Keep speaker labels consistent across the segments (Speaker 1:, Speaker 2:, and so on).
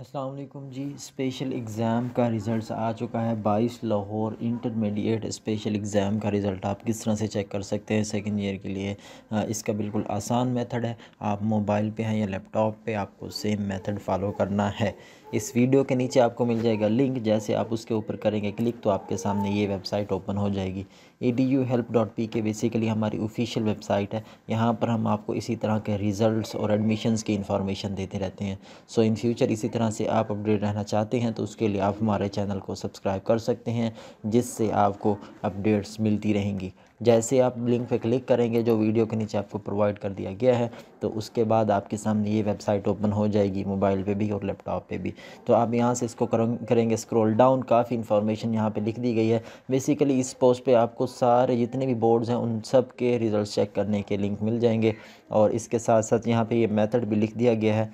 Speaker 1: अस्सलाम जी special exam का रिज़ल्ट आ चुका है BISE Lahore intermediate special exam का रिज़ल्ट आप किस तरह से चेक कर सकते हैं सेकेंड ईयर के लिए इसका बिल्कुल आसान मेथड है आप मोबाइल पे हैं या लैपटॉप पे आपको सेम मेथड फॉलो करना है इस वीडियो के नीचे आपको मिल जाएगा लिंक जैसे आप उसके ऊपर करेंगे क्लिक तो आपके सामने ये वेबसाइट ओपन हो जाएगी A D U help dot P K basically हमारी ऑफिशियल वेबसाइट है यहाँ पर हम आपको इसी तरह के रिज़ल्ट और एडमिशन की इन्फॉर्मेशन देते रहते हैं सो इन फ्यूचर इसी तरह से आप अपडेट रहना चाहते हैं तो उसके लिए आप हमारे चैनल को सब्सक्राइब कर सकते हैं जिससे आपको अपडेट्स मिलती रहेंगी जैसे आप लिंक पे क्लिक करेंगे जो वीडियो के नीचे आपको प्रोवाइड कर दिया गया है तो उसके बाद आपके सामने ये वेबसाइट ओपन हो जाएगी मोबाइल पे भी और लैपटॉप पे भी तो आप यहाँ से इसको करेंगे स्क्रॉल डाउन काफ़ी इन्फॉर्मेशन यहाँ पे लिख दी गई है बेसिकली इस पोस्ट पे आपको सारे जितने भी बोर्ड्स हैं उन सब के रिज़ल्ट चेक करने के लिंक मिल जाएंगे और इसके साथ साथ यहाँ पर ये मैथड भी लिख दिया गया है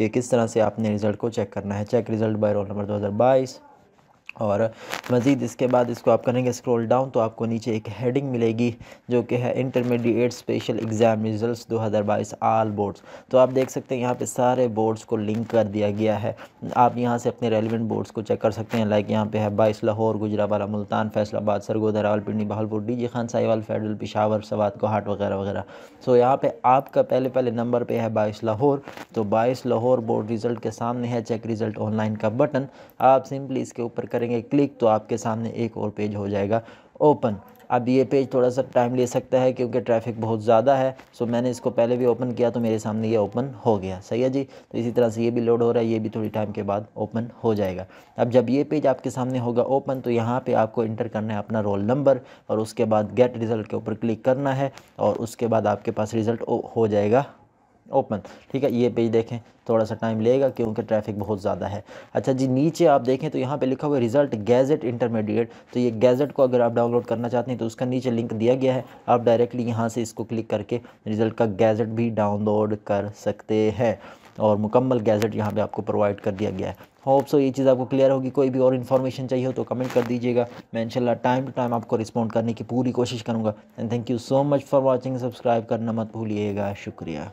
Speaker 1: कि किस तरह से आपने रिज़ल्ट को चेक करना है check result by roll number BISE और मज़ीद इसके बाद इसको आप करेंगे स्क्रॉल डाउन तो आपको नीचे एक हेडिंग मिलेगी जो कि है intermediate special exam results 2022 all boards तो आप देख सकते हैं यहाँ पे सारे बोर्ड्स को लिंक कर दिया गया है आप यहाँ से अपने रेलिवेंट बोर्ड्स को चेक कर सकते हैं लाइक यहाँ पे है BISE Lahore Gujranwala Multan Faisalabad Sargodha Rawalpindi Bahawalpur D G Khan Sahiwal federal Peshawar Swat Kohat वगैरह वगैरह सो यहाँ पर आपका पहले पहले नंबर पर है बाईस लाहौर तो बाईस लाहौर बोर्ड रिज़ल्ट के सामने है चेक रिज़ल्ट ऑनलाइन का बटन आप सिंपली इसके ऊपर करेंगे क्लिक तो आपके सामने एक और पेज हो जाएगा ओपन अब ये पेज थोड़ा सा टाइम ले सकता है क्योंकि ट्रैफिक बहुत ज़्यादा है सो मैंने इसको पहले भी ओपन किया तो मेरे सामने ये ओपन हो गया सही है जी तो इसी तरह से ये भी लोड हो रहा है ये भी थोड़ी टाइम के बाद ओपन हो जाएगा अब जब ये पेज आपके सामने होगा ओपन तो यहाँ पे आपको इंटर करना है अपना रोल नंबर और उसके बाद गेट रिज़ल्ट के ऊपर क्लिक करना है और उसके बाद आपके पास रिज़ल्ट हो जाएगा ओपन ठीक है ये पेज देखें थोड़ा सा टाइम लेगा क्योंकि ट्रैफिक बहुत ज़्यादा है अच्छा जी नीचे आप देखें तो यहाँ पे लिखा हुआ रिज़ल्ट गैजेट इंटरमीडिएट तो ये गैजेट को अगर आप डाउनलोड करना चाहते हैं तो उसका नीचे लिंक दिया गया है आप डायरेक्टली यहाँ से इसको क्लिक करके रिज़ल्ट का गैजेट भी डाउनलोड कर सकते हैं और मुकम्मल गैजेट यहाँ पर आपको प्रोवाइड कर दिया गया है होप सो ये चीज़ आपको क्लियर होगी कोई भी और इन्फॉर्मेशन चाहिए हो तो कमेंट कर दीजिएगा मैं इनशाला टाइम टू टाइम आपको रिस्पॉन्ड करने की पूरी कोशिश करूँगा and thank you so much for watching subscribe करना मत भूलिएगा शुक्रिया